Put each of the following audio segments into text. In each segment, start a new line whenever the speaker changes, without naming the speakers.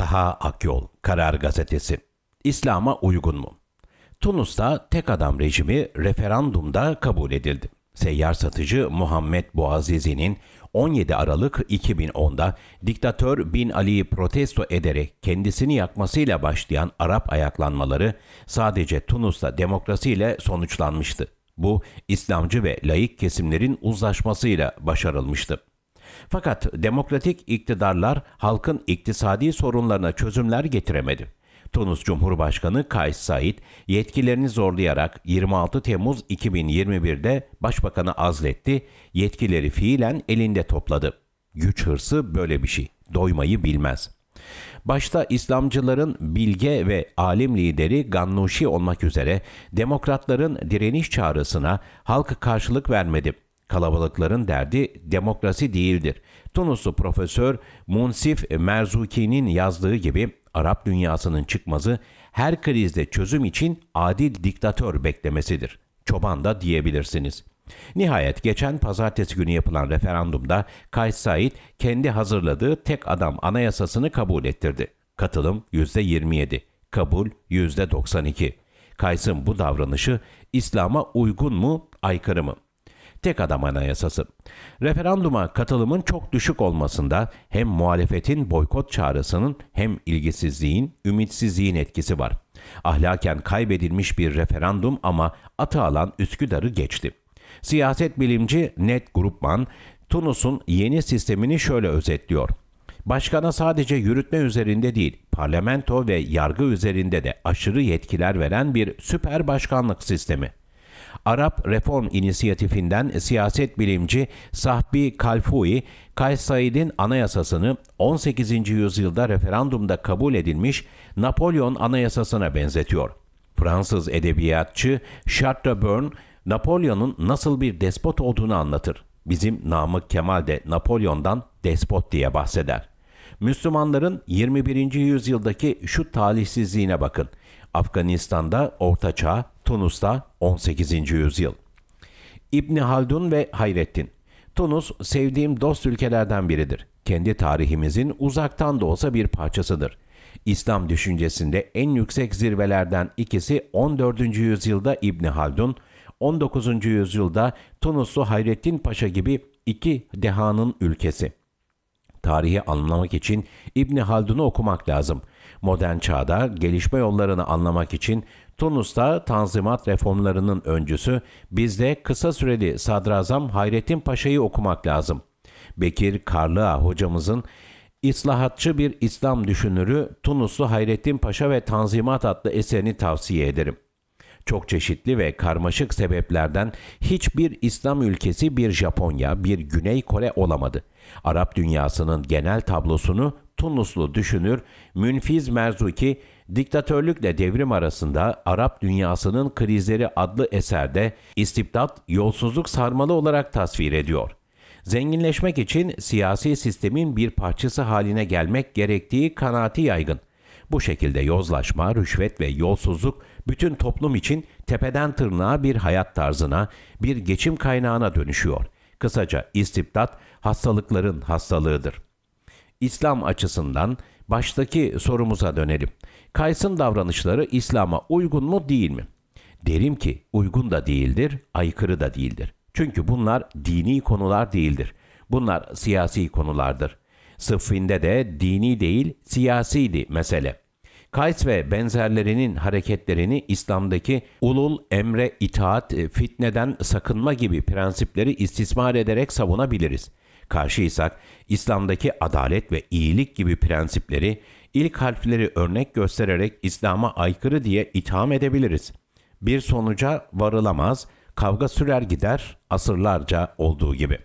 Taha Akyol, Karar Gazetesi. İslam'a uygun mu? Tunus'ta tek adam rejimi referandumda kabul edildi. Seyyar satıcı Muhammed Boazizi'nin 17 Aralık 2010'da diktatör Bin Ali'yi protesto ederek kendisini yakmasıyla başlayan Arap ayaklanmaları sadece Tunus'ta demokrasiyle sonuçlanmıştı. Bu İslamcı ve laik kesimlerin uzlaşmasıyla başarılmıştı. Fakat demokratik iktidarlar halkın iktisadi sorunlarına çözümler getiremedi. Tunus Cumhurbaşkanı Kays Said yetkilerini zorlayarak 26 Temmuz 2021'de başbakanı azletti, yetkileri fiilen elinde topladı. Güç hırsı böyle bir şey, doymayı bilmez. Başta İslamcıların bilge ve alim lideri Gannuşi olmak üzere demokratların direniş çağrısına halk karşılık vermedi. Kalabalıkların derdi demokrasi değildir. Tunuslu profesör Munsif Merzuki'nin yazdığı gibi Arap dünyasının çıkmazı her krizde çözüm için adil diktatör beklemesidir. Çoban da diyebilirsiniz. Nihayet geçen pazartesi günü yapılan referandumda Kays Said kendi hazırladığı tek adam anayasasını kabul ettirdi. Katılım %27, kabul %92. Kays'ın bu davranışı İslam'a uygun mu, aykırı mı? tek adam anayasası. Referanduma katılımın çok düşük olmasında hem muhalefetin boykot çağrısının hem ilgisizliğin, ümitsizliğin etkisi var. Ahlaken kaybedilmiş bir referandum ama atı alan Üsküdar'ı geçti. Siyaset bilimci Ned Grupman, Tunus'un yeni sistemini şöyle özetliyor. Başkana sadece yürütme üzerinde değil, parlamento ve yargı üzerinde de aşırı yetkiler veren bir süper başkanlık sistemi. Arap Reform İnisiyatifinden siyaset bilimci Sahbi Kalfui, Kays Said'in anayasasını 18. yüzyılda referandumda kabul edilmiş Napolyon anayasasına benzetiyor. Fransız edebiyatçı Charles Burn, Napolyon'un nasıl bir despot olduğunu anlatır. Bizim Namık Kemal de Napolyon'dan despot diye bahseder. Müslümanların 21. yüzyıldaki şu talihsizliğine bakın. Afganistan'da Orta Çağ, Tunus'ta 18. yüzyıl. İbni Haldun ve Hayrettin. Tunus sevdiğim dost ülkelerden biridir. Kendi tarihimizin uzaktan da olsa bir parçasıdır. İslam düşüncesinde en yüksek zirvelerden ikisi 14. yüzyılda İbni Haldun, 19. yüzyılda Tunuslu Hayrettin Paşa gibi iki dehanın ülkesi. Tarihi anlamak için İbni Haldun'u okumak lazım. Modern çağda gelişme yollarını anlamak için Tunus'ta tanzimat reformlarının öncüsü, bizde kısa süreli sadrazam Hayrettin Paşa'yı okumak lazım. Bekir Karlığa hocamızın İslahatçı bir İslam düşünürü Tunuslu Hayrettin Paşa ve Tanzimat adlı eserini tavsiye ederim. Çok çeşitli ve karmaşık sebeplerden hiçbir İslam ülkesi bir Japonya, bir Güney Kore olamadı. Arap dünyasının genel tablosunu Tunuslu düşünür Münfiz Merzuki Diktatörlükle devrim arasında Arap Dünyasının Krizleri adlı eserde istibdat yolsuzluk sarmalı olarak tasvir ediyor. Zenginleşmek için siyasi sistemin bir parçası haline gelmek gerektiği kanaati yaygın. Bu şekilde yozlaşma, rüşvet ve yolsuzluk bütün toplum için tepeden tırnağa bir hayat tarzına, bir geçim kaynağına dönüşüyor. Kısaca istibdat hastalıkların hastalığıdır. İslam açısından Baştaki sorumuza dönelim. Kays'ın davranışları İslam'a uygun mu değil mi? Derim ki uygun da değildir, aykırı da değildir. Çünkü bunlar dini konular değildir. Bunlar siyasi konulardır. Sıffinde de dini değil, siyasiydi mesele. Kays ve benzerlerinin hareketlerini İslam'daki ulul emre itaat, e, fitneden sakınma gibi prensipleri istismar ederek savunabiliriz karşıysak İslam'daki adalet ve iyilik gibi prensipleri ilk harfleri örnek göstererek İslam'a aykırı diye itham edebiliriz. Bir sonuca varılamaz, kavga sürer gider asırlarca olduğu gibi.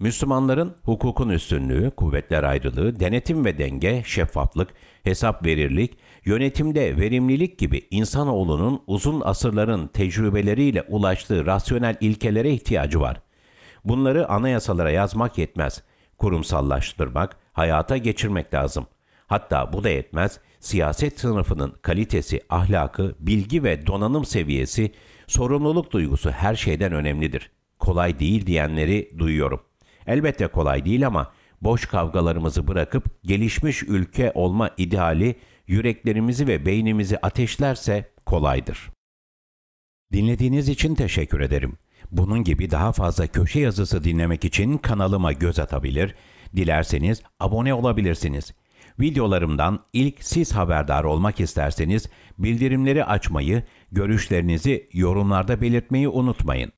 Müslümanların hukukun üstünlüğü, kuvvetler ayrılığı, denetim ve denge, şeffaflık, hesap verirlik, yönetimde verimlilik gibi insanoğlunun uzun asırların tecrübeleriyle ulaştığı rasyonel ilkelere ihtiyacı var. Bunları anayasalara yazmak yetmez. Kurumsallaştırmak, hayata geçirmek lazım. Hatta bu da yetmez, siyaset sınıfının kalitesi, ahlakı, bilgi ve donanım seviyesi, sorumluluk duygusu her şeyden önemlidir. Kolay değil diyenleri duyuyorum. Elbette kolay değil ama boş kavgalarımızı bırakıp gelişmiş ülke olma ideali yüreklerimizi ve beynimizi ateşlerse kolaydır. Dinlediğiniz için teşekkür ederim. Bunun gibi daha fazla köşe yazısı dinlemek için kanalıma göz atabilir, dilerseniz abone olabilirsiniz. Videolarımdan ilk siz haberdar olmak isterseniz bildirimleri açmayı, görüşlerinizi yorumlarda belirtmeyi unutmayın.